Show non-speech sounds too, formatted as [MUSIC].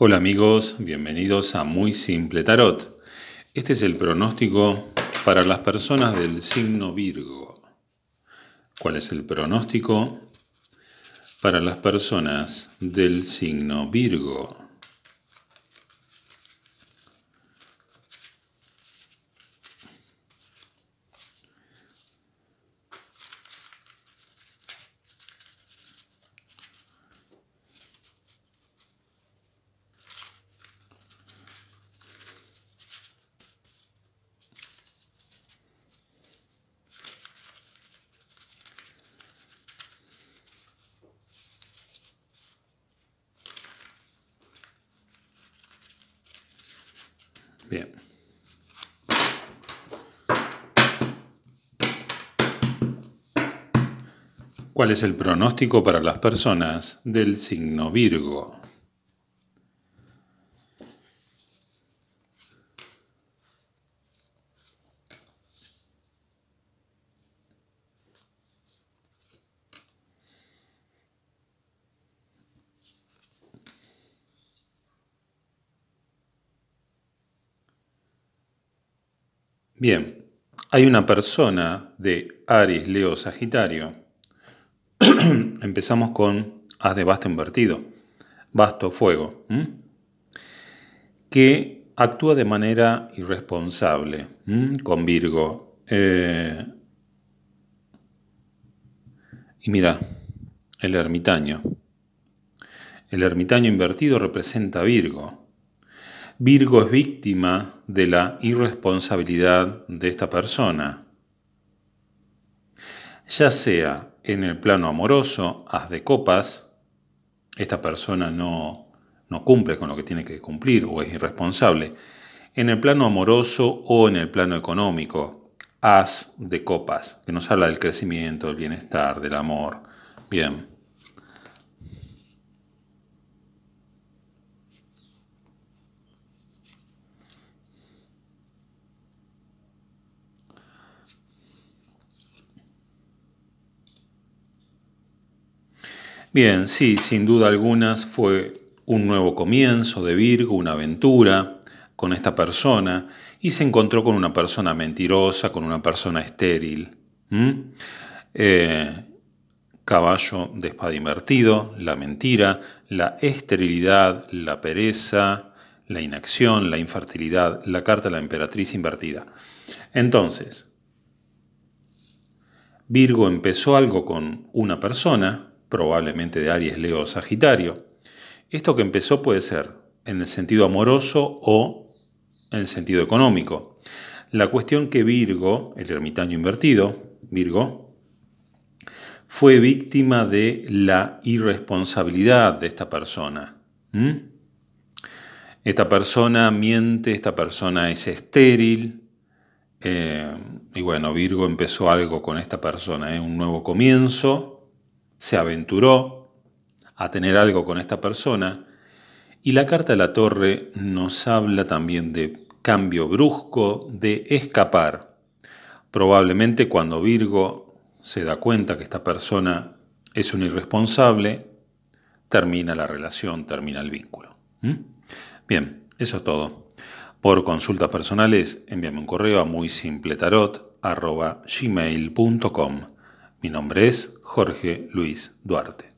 Hola amigos, bienvenidos a Muy Simple Tarot. Este es el pronóstico para las personas del signo Virgo. ¿Cuál es el pronóstico para las personas del signo Virgo? Bien. ¿Cuál es el pronóstico para las personas del signo Virgo? Bien, hay una persona de Aries, Leo, Sagitario. [CLEARS THROAT] Empezamos con haz de Basto invertido, Basto Fuego, que actúa de manera irresponsable con Virgo. Eh, y mira, el ermitaño. El ermitaño invertido representa a Virgo. Virgo es víctima de la irresponsabilidad de esta persona, ya sea en el plano amoroso, haz de copas, esta persona no, no cumple con lo que tiene que cumplir o es irresponsable, en el plano amoroso o en el plano económico, haz de copas, que nos habla del crecimiento, del bienestar, del amor. Bien. Bien, sí, sin duda algunas fue un nuevo comienzo de Virgo, una aventura con esta persona y se encontró con una persona mentirosa, con una persona estéril. Eh, caballo de espada invertido, la mentira, la esterilidad, la pereza, la inacción, la infertilidad, la carta de la emperatriz invertida. Entonces, Virgo empezó algo con una persona, probablemente de Aries, Leo o Sagitario. Esto que empezó puede ser en el sentido amoroso o en el sentido económico. La cuestión que Virgo, el ermitaño invertido, Virgo, fue víctima de la irresponsabilidad de esta persona. ¿Mm? Esta persona miente, esta persona es estéril. Eh, y bueno, Virgo empezó algo con esta persona, ¿eh? un nuevo comienzo se aventuró a tener algo con esta persona y la carta de la torre nos habla también de cambio brusco, de escapar. Probablemente cuando Virgo se da cuenta que esta persona es un irresponsable, termina la relación, termina el vínculo. ¿Mm? Bien, eso es todo. Por consultas personales, envíame un correo a muy simple Mi nombre es Jorge Luis Duarte.